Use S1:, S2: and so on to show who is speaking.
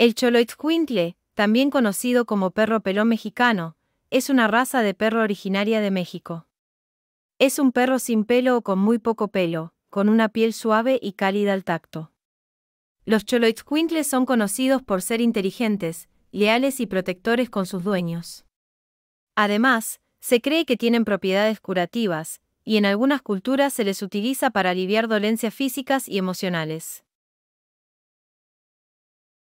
S1: El Choloitzcuintle, también conocido como perro pelón mexicano, es una raza de perro originaria de México. Es un perro sin pelo o con muy poco pelo, con una piel suave y cálida al tacto. Los Choloitzcuintles son conocidos por ser inteligentes, leales y protectores con sus dueños. Además, se cree que tienen propiedades curativas, y en algunas culturas se les utiliza para aliviar dolencias físicas y emocionales.